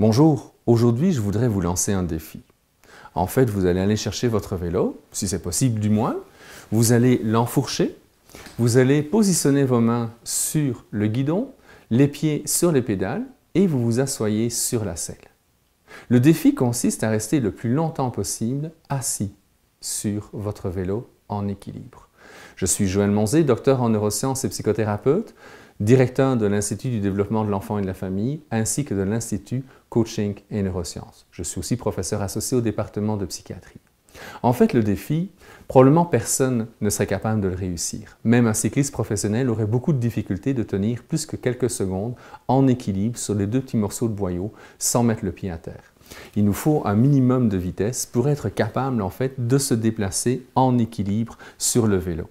Bonjour, aujourd'hui je voudrais vous lancer un défi. En fait, vous allez aller chercher votre vélo, si c'est possible du moins, vous allez l'enfourcher, vous allez positionner vos mains sur le guidon, les pieds sur les pédales et vous vous asseyez sur la selle. Le défi consiste à rester le plus longtemps possible assis sur votre vélo en équilibre. Je suis Joël Monzé, docteur en neurosciences et psychothérapeute directeur de l'Institut du développement de l'enfant et de la famille, ainsi que de l'Institut Coaching et Neurosciences. Je suis aussi professeur associé au département de psychiatrie. En fait, le défi, probablement personne ne serait capable de le réussir. Même un cycliste professionnel aurait beaucoup de difficultés de tenir plus que quelques secondes en équilibre sur les deux petits morceaux de boyau sans mettre le pied à terre. Il nous faut un minimum de vitesse pour être capable en fait de se déplacer en équilibre sur le vélo.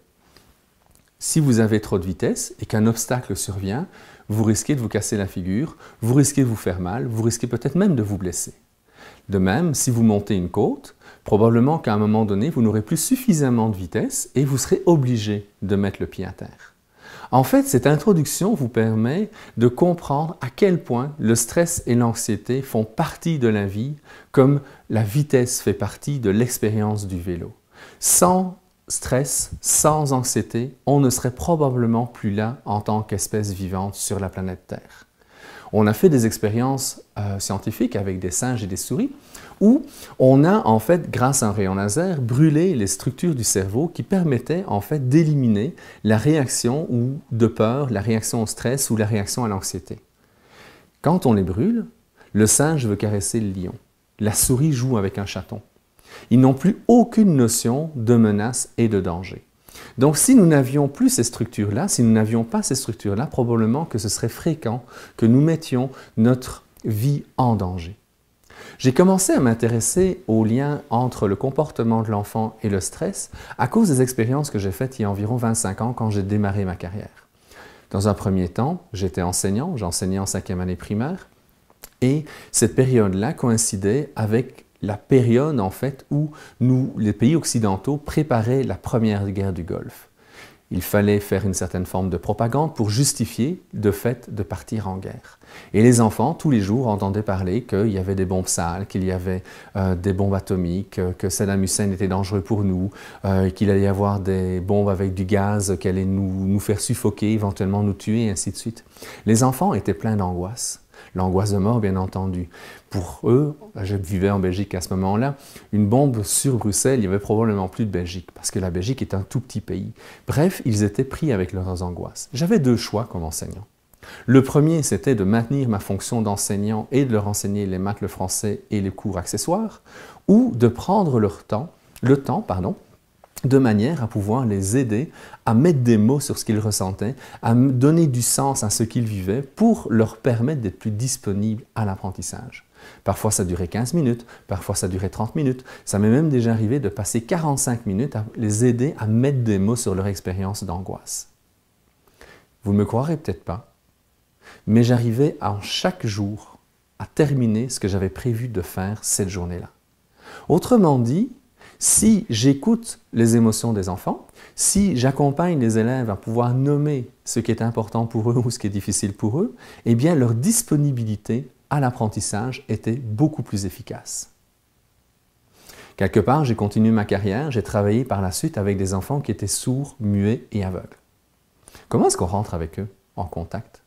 Si vous avez trop de vitesse et qu'un obstacle survient, vous risquez de vous casser la figure, vous risquez de vous faire mal, vous risquez peut-être même de vous blesser. De même, si vous montez une côte, probablement qu'à un moment donné, vous n'aurez plus suffisamment de vitesse et vous serez obligé de mettre le pied à terre. En fait, cette introduction vous permet de comprendre à quel point le stress et l'anxiété font partie de la vie, comme la vitesse fait partie de l'expérience du vélo. Sans stress, sans anxiété, on ne serait probablement plus là en tant qu'espèce vivante sur la planète Terre. On a fait des expériences euh, scientifiques avec des singes et des souris où on a en fait, grâce à un rayon laser, brûlé les structures du cerveau qui permettaient en fait d'éliminer la réaction ou de peur, la réaction au stress ou la réaction à l'anxiété. Quand on les brûle, le singe veut caresser le lion, la souris joue avec un chaton, ils n'ont plus aucune notion de menace et de danger. Donc si nous n'avions plus ces structures-là, si nous n'avions pas ces structures-là, probablement que ce serait fréquent que nous mettions notre vie en danger. J'ai commencé à m'intéresser au lien entre le comportement de l'enfant et le stress à cause des expériences que j'ai faites il y a environ 25 ans quand j'ai démarré ma carrière. Dans un premier temps, j'étais enseignant, j'enseignais en cinquième année primaire, et cette période-là coïncidait avec la période en fait où nous, les pays occidentaux préparaient la première guerre du Golfe. Il fallait faire une certaine forme de propagande pour justifier de fait de partir en guerre. Et les enfants, tous les jours, entendaient parler qu'il y avait des bombes sales, qu'il y avait euh, des bombes atomiques, euh, que Saddam Hussein était dangereux pour nous, euh, qu'il allait y avoir des bombes avec du gaz qui allaient nous, nous faire suffoquer, éventuellement nous tuer, et ainsi de suite. Les enfants étaient pleins d'angoisse l'angoisse de mort, bien entendu. Pour eux, je vivais en Belgique à ce moment-là, une bombe sur Bruxelles, il n'y avait probablement plus de Belgique, parce que la Belgique est un tout petit pays. Bref, ils étaient pris avec leurs angoisses. J'avais deux choix comme enseignant. Le premier, c'était de maintenir ma fonction d'enseignant et de leur enseigner les maths, le français et les cours accessoires, ou de prendre leur temps, le temps pardon, de manière à pouvoir les aider à mettre des mots sur ce qu'ils ressentaient, à donner du sens à ce qu'ils vivaient pour leur permettre d'être plus disponibles à l'apprentissage. Parfois ça durait 15 minutes, parfois ça durait 30 minutes, ça m'est même déjà arrivé de passer 45 minutes à les aider à mettre des mots sur leur expérience d'angoisse. Vous ne me croirez peut-être pas, mais j'arrivais en chaque jour à terminer ce que j'avais prévu de faire cette journée-là. Autrement dit, si j'écoute les émotions des enfants, si j'accompagne les élèves à pouvoir nommer ce qui est important pour eux ou ce qui est difficile pour eux, eh bien leur disponibilité à l'apprentissage était beaucoup plus efficace. Quelque part, j'ai continué ma carrière, j'ai travaillé par la suite avec des enfants qui étaient sourds, muets et aveugles. Comment est-ce qu'on rentre avec eux en contact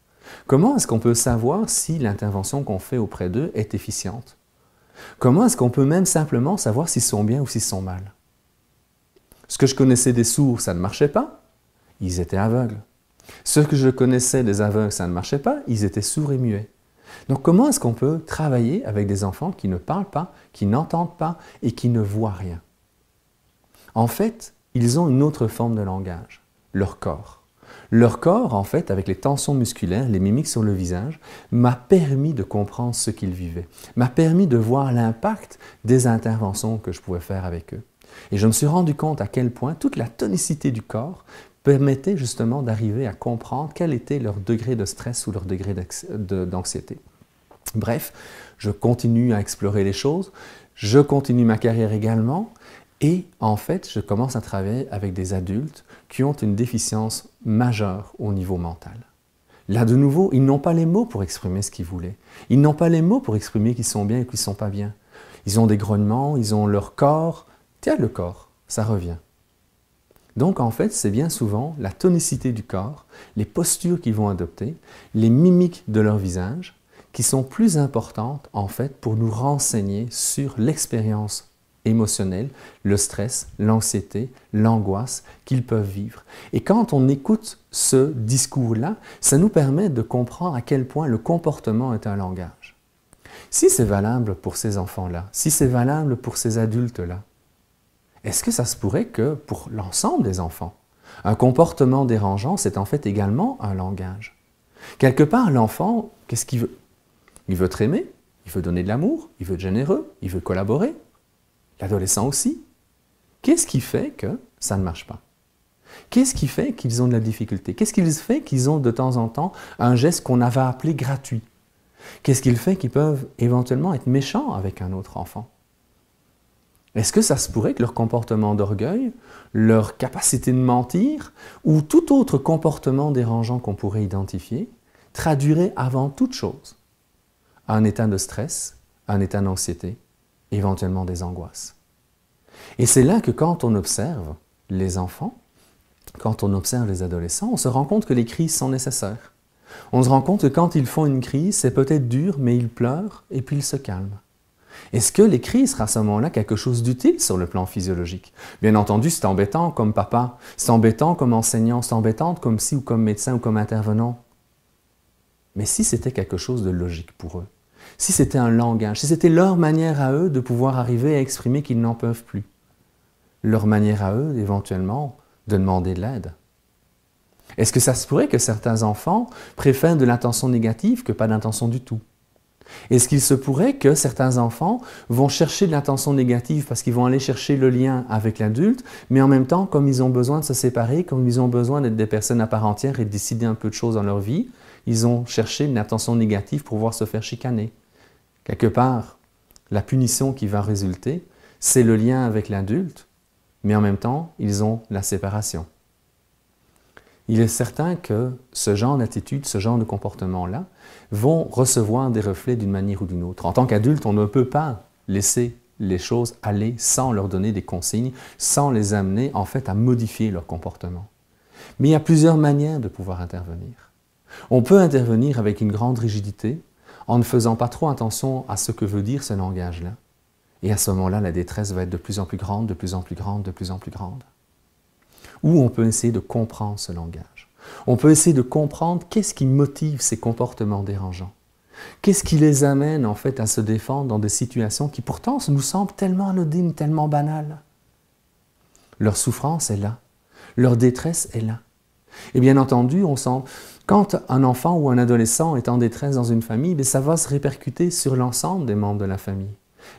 Comment est-ce qu'on peut savoir si l'intervention qu'on fait auprès d'eux est efficiente Comment est-ce qu'on peut même simplement savoir s'ils sont bien ou s'ils sont mal Ce que je connaissais des sourds, ça ne marchait pas, ils étaient aveugles. Ce que je connaissais des aveugles, ça ne marchait pas, ils étaient sourds et muets. Donc comment est-ce qu'on peut travailler avec des enfants qui ne parlent pas, qui n'entendent pas et qui ne voient rien En fait, ils ont une autre forme de langage, leur corps. Leur corps, en fait, avec les tensions musculaires, les mimiques sur le visage, m'a permis de comprendre ce qu'ils vivaient, m'a permis de voir l'impact des interventions que je pouvais faire avec eux. Et je me suis rendu compte à quel point toute la tonicité du corps permettait justement d'arriver à comprendre quel était leur degré de stress ou leur degré d'anxiété. Bref, je continue à explorer les choses, je continue ma carrière également, et en fait, je commence à travailler avec des adultes qui ont une déficience majeure au niveau mental. Là, de nouveau, ils n'ont pas les mots pour exprimer ce qu'ils voulaient. Ils n'ont pas les mots pour exprimer qu'ils sont bien et qu'ils ne sont pas bien. Ils ont des grognements, ils ont leur corps. Tiens, le corps, ça revient. Donc, en fait, c'est bien souvent la tonicité du corps, les postures qu'ils vont adopter, les mimiques de leur visage, qui sont plus importantes, en fait, pour nous renseigner sur l'expérience émotionnel le stress, l'anxiété, l'angoisse qu'ils peuvent vivre. Et quand on écoute ce discours-là, ça nous permet de comprendre à quel point le comportement est un langage. Si c'est valable pour ces enfants-là, si c'est valable pour ces adultes-là, est-ce que ça se pourrait que pour l'ensemble des enfants, un comportement dérangeant, c'est en fait également un langage Quelque part, l'enfant, qu'est-ce qu'il veut Il veut être aimé, il veut donner de l'amour, il veut être généreux, il veut collaborer, l'adolescent aussi. Qu'est-ce qui fait que ça ne marche pas Qu'est-ce qui fait qu'ils ont de la difficulté Qu'est-ce qui fait qu'ils ont de temps en temps un geste qu'on avait appelé gratuit Qu'est-ce qui fait qu'ils peuvent éventuellement être méchants avec un autre enfant Est-ce que ça se pourrait que leur comportement d'orgueil, leur capacité de mentir ou tout autre comportement dérangeant qu'on pourrait identifier traduirait avant toute chose un état de stress, un état d'anxiété éventuellement des angoisses. Et c'est là que quand on observe les enfants, quand on observe les adolescents, on se rend compte que les crises sont nécessaires. On se rend compte que quand ils font une crise, c'est peut-être dur, mais ils pleurent et puis ils se calment. Est-ce que les crises sera à ce moment-là quelque chose d'utile sur le plan physiologique Bien entendu, c'est embêtant comme papa, c'est embêtant comme enseignant, c'est embêtant comme si, ou comme médecin ou comme intervenant. Mais si c'était quelque chose de logique pour eux, si c'était un langage, si c'était leur manière à eux de pouvoir arriver à exprimer qu'ils n'en peuvent plus, leur manière à eux éventuellement de demander de l'aide. Est-ce que ça se pourrait que certains enfants préfèrent de l'intention négative que pas d'intention du tout Est-ce qu'il se pourrait que certains enfants vont chercher de l'intention négative parce qu'ils vont aller chercher le lien avec l'adulte, mais en même temps, comme ils ont besoin de se séparer, comme ils ont besoin d'être des personnes à part entière et de décider un peu de choses dans leur vie, ils ont cherché une intention négative pour pouvoir se faire chicaner Quelque part, la punition qui va résulter, c'est le lien avec l'adulte, mais en même temps, ils ont la séparation. Il est certain que ce genre d'attitude, ce genre de comportement-là, vont recevoir des reflets d'une manière ou d'une autre. En tant qu'adulte, on ne peut pas laisser les choses aller sans leur donner des consignes, sans les amener en fait à modifier leur comportement. Mais il y a plusieurs manières de pouvoir intervenir. On peut intervenir avec une grande rigidité, en ne faisant pas trop attention à ce que veut dire ce langage-là. Et à ce moment-là, la détresse va être de plus en plus grande, de plus en plus grande, de plus en plus grande. Ou on peut essayer de comprendre ce langage. On peut essayer de comprendre qu'est-ce qui motive ces comportements dérangeants. Qu'est-ce qui les amène en fait à se défendre dans des situations qui pourtant nous semblent tellement anodines, tellement banales Leur souffrance est là, leur détresse est là. Et bien entendu, on sent... Quand un enfant ou un adolescent est en détresse dans une famille, ben, ça va se répercuter sur l'ensemble des membres de la famille.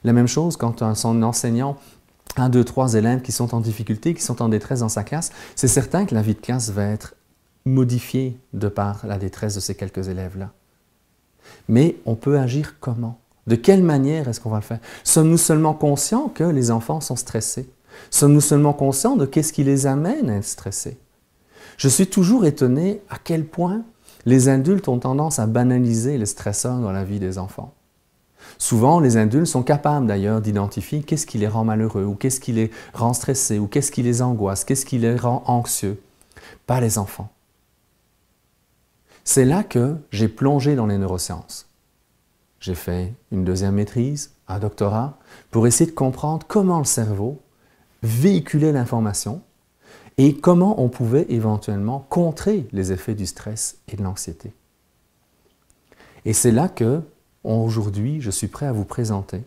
La même chose quand un, son enseignant un, deux, trois élèves qui sont en difficulté, qui sont en détresse dans sa classe, c'est certain que la vie de classe va être modifiée de par la détresse de ces quelques élèves-là. Mais on peut agir comment De quelle manière est-ce qu'on va le faire Sommes-nous seulement conscients que les enfants sont stressés Sommes-nous seulement conscients de qu'est-ce qui les amène à être stressés je suis toujours étonné à quel point les adultes ont tendance à banaliser les stresseurs dans la vie des enfants. Souvent, les adultes sont capables d'ailleurs d'identifier qu'est-ce qui les rend malheureux, ou qu'est-ce qui les rend stressés, ou qu'est-ce qui les angoisse, qu'est-ce qui les rend anxieux. Pas les enfants. C'est là que j'ai plongé dans les neurosciences. J'ai fait une deuxième maîtrise, un doctorat, pour essayer de comprendre comment le cerveau véhiculait l'information et comment on pouvait éventuellement contrer les effets du stress et de l'anxiété. Et c'est là que, aujourd'hui, je suis prêt à vous présenter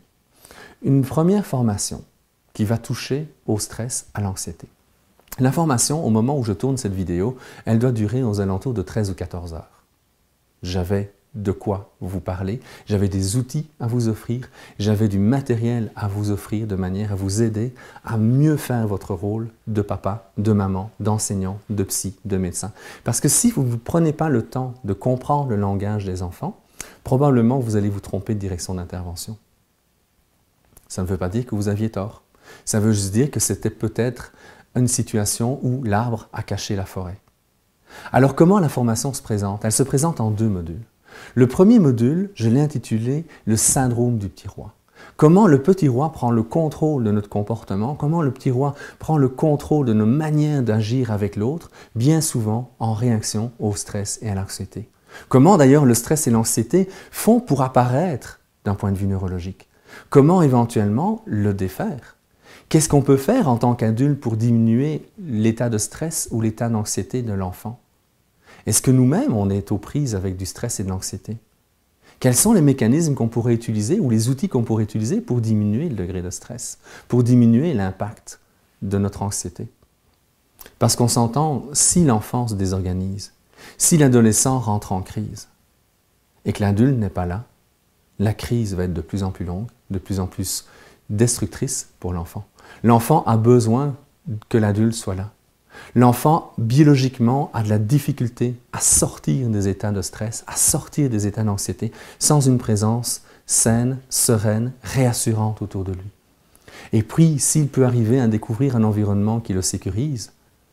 une première formation qui va toucher au stress, à l'anxiété. La formation, au moment où je tourne cette vidéo, elle doit durer aux alentours de 13 ou 14 heures. J'avais de quoi vous parler, j'avais des outils à vous offrir, j'avais du matériel à vous offrir de manière à vous aider à mieux faire votre rôle de papa, de maman, d'enseignant, de psy, de médecin. Parce que si vous ne prenez pas le temps de comprendre le langage des enfants, probablement vous allez vous tromper de direction d'intervention. Ça ne veut pas dire que vous aviez tort. Ça veut juste dire que c'était peut-être une situation où l'arbre a caché la forêt. Alors comment la formation se présente Elle se présente en deux modules. Le premier module, je l'ai intitulé Le syndrome du petit roi. Comment le petit roi prend le contrôle de notre comportement, comment le petit roi prend le contrôle de nos manières d'agir avec l'autre, bien souvent en réaction au stress et à l'anxiété. Comment d'ailleurs le stress et l'anxiété font pour apparaître d'un point de vue neurologique. Comment éventuellement le défaire Qu'est-ce qu'on peut faire en tant qu'adulte pour diminuer l'état de stress ou l'état d'anxiété de l'enfant est-ce que nous-mêmes, on est aux prises avec du stress et de l'anxiété Quels sont les mécanismes qu'on pourrait utiliser ou les outils qu'on pourrait utiliser pour diminuer le degré de stress, pour diminuer l'impact de notre anxiété Parce qu'on s'entend, si l'enfant se désorganise, si l'adolescent rentre en crise, et que l'adulte n'est pas là, la crise va être de plus en plus longue, de plus en plus destructrice pour l'enfant. L'enfant a besoin que l'adulte soit là. L'enfant, biologiquement, a de la difficulté à sortir des états de stress, à sortir des états d'anxiété, sans une présence saine, sereine, réassurante autour de lui. Et puis, s'il peut arriver à découvrir un environnement qui le sécurise,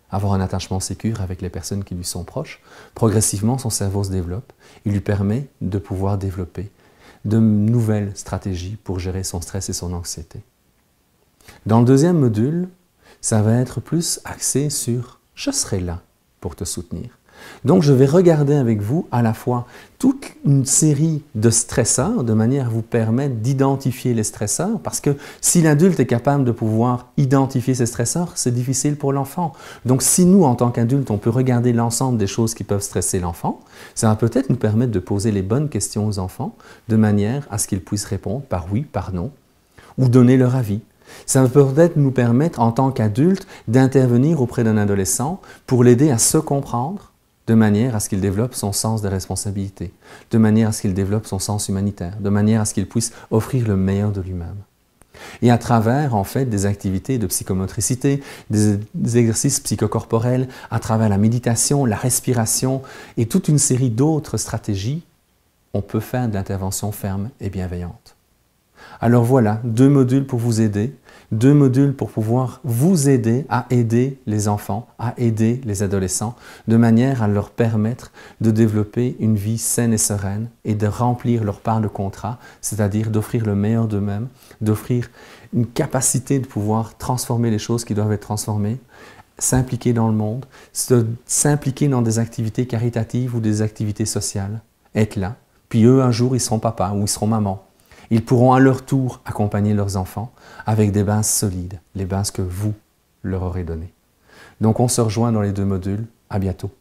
avoir un attachement sécur avec les personnes qui lui sont proches, progressivement son cerveau se développe. Il lui permet de pouvoir développer de nouvelles stratégies pour gérer son stress et son anxiété. Dans le deuxième module, ça va être plus axé sur je serai là pour te soutenir. Donc je vais regarder avec vous à la fois toute une série de stresseurs de manière à vous permettre d'identifier les stresseurs parce que si l'adulte est capable de pouvoir identifier ses stresseurs, c'est difficile pour l'enfant. Donc si nous, en tant qu'adultes, on peut regarder l'ensemble des choses qui peuvent stresser l'enfant, ça va peut-être nous permettre de poser les bonnes questions aux enfants de manière à ce qu'ils puissent répondre par oui, par non, ou donner leur avis, ça peut peut-être nous permettre, en tant qu'adulte d'intervenir auprès d'un adolescent pour l'aider à se comprendre de manière à ce qu'il développe son sens des responsabilités, de manière à ce qu'il développe son sens humanitaire, de manière à ce qu'il puisse offrir le meilleur de lui-même. Et à travers, en fait, des activités de psychomotricité, des, des exercices psychocorporels, à travers la méditation, la respiration et toute une série d'autres stratégies, on peut faire de l'intervention ferme et bienveillante. Alors voilà, deux modules pour vous aider deux modules pour pouvoir vous aider à aider les enfants, à aider les adolescents, de manière à leur permettre de développer une vie saine et sereine et de remplir leur part de contrat, c'est-à-dire d'offrir le meilleur d'eux-mêmes, d'offrir une capacité de pouvoir transformer les choses qui doivent être transformées, s'impliquer dans le monde, s'impliquer dans des activités caritatives ou des activités sociales, être là. Puis eux, un jour, ils seront papa ou ils seront maman ils pourront à leur tour accompagner leurs enfants avec des bases solides, les bases que vous leur aurez données. Donc on se rejoint dans les deux modules. À bientôt.